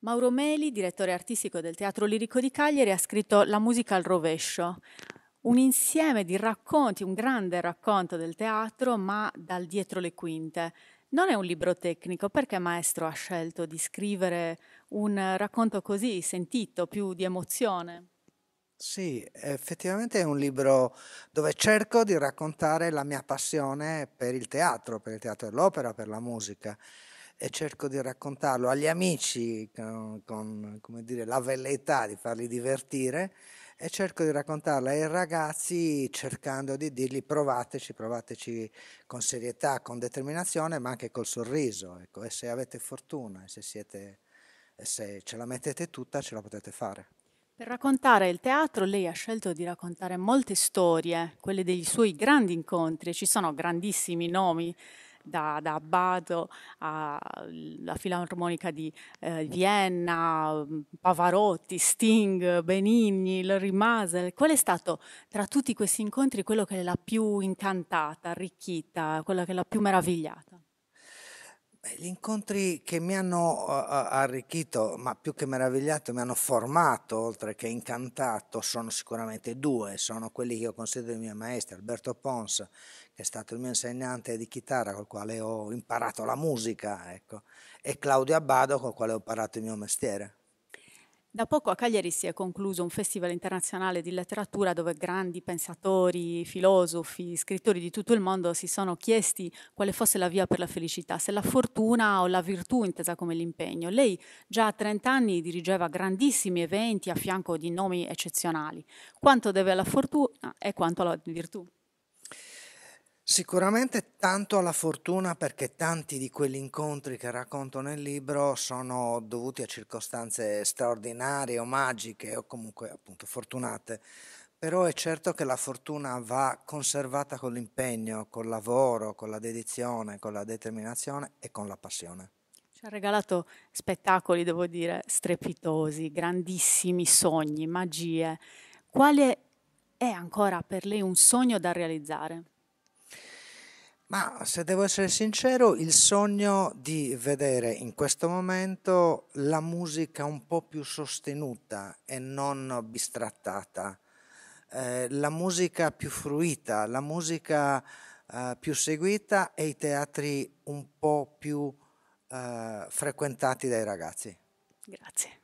Mauro Meli, direttore artistico del Teatro Lirico di Cagliari, ha scritto La musica al rovescio, un insieme di racconti, un grande racconto del teatro, ma dal dietro le quinte. Non è un libro tecnico, perché Maestro ha scelto di scrivere un racconto così sentito, più di emozione? Sì, effettivamente è un libro dove cerco di raccontare la mia passione per il teatro, per il teatro dell'opera, per la musica e cerco di raccontarlo agli amici con, con dire, la velleità di farli divertire e cerco di raccontarla ai ragazzi cercando di dirgli provateci, provateci con serietà, con determinazione, ma anche col sorriso. Ecco, e se avete fortuna, se, siete, se ce la mettete tutta, ce la potete fare. Per raccontare il teatro lei ha scelto di raccontare molte storie, quelle dei suoi grandi incontri, ci sono grandissimi nomi da, da Abbato alla Filarmonica di eh, Vienna, mm, Pavarotti, Sting, Benigni, Larry Masel. Qual è stato tra tutti questi incontri quello che l'ha più incantata, arricchita, quello che l'ha più meravigliata? Gli incontri che mi hanno arricchito, ma più che meravigliato, mi hanno formato, oltre che incantato, sono sicuramente due. Sono quelli che io considero i miei maestri, Alberto Pons, che è stato il mio insegnante di chitarra, col quale ho imparato la musica, ecco, e Claudio Abbado, col quale ho imparato il mio mestiere. Da poco a Cagliari si è concluso un festival internazionale di letteratura dove grandi pensatori, filosofi, scrittori di tutto il mondo si sono chiesti quale fosse la via per la felicità, se la fortuna o la virtù intesa come l'impegno. Lei già a 30 anni dirigeva grandissimi eventi a fianco di nomi eccezionali. Quanto deve alla fortuna e quanto alla virtù? Sicuramente tanto alla fortuna perché tanti di quegli incontri che racconto nel libro sono dovuti a circostanze straordinarie o magiche o comunque appunto fortunate, però è certo che la fortuna va conservata con l'impegno, col lavoro, con la dedizione, con la determinazione e con la passione. Ci ha regalato spettacoli, devo dire, strepitosi, grandissimi sogni, magie. Quale è ancora per lei un sogno da realizzare? Ma se devo essere sincero, il sogno di vedere in questo momento la musica un po' più sostenuta e non bistrattata, eh, la musica più fruita, la musica eh, più seguita e i teatri un po' più eh, frequentati dai ragazzi. Grazie.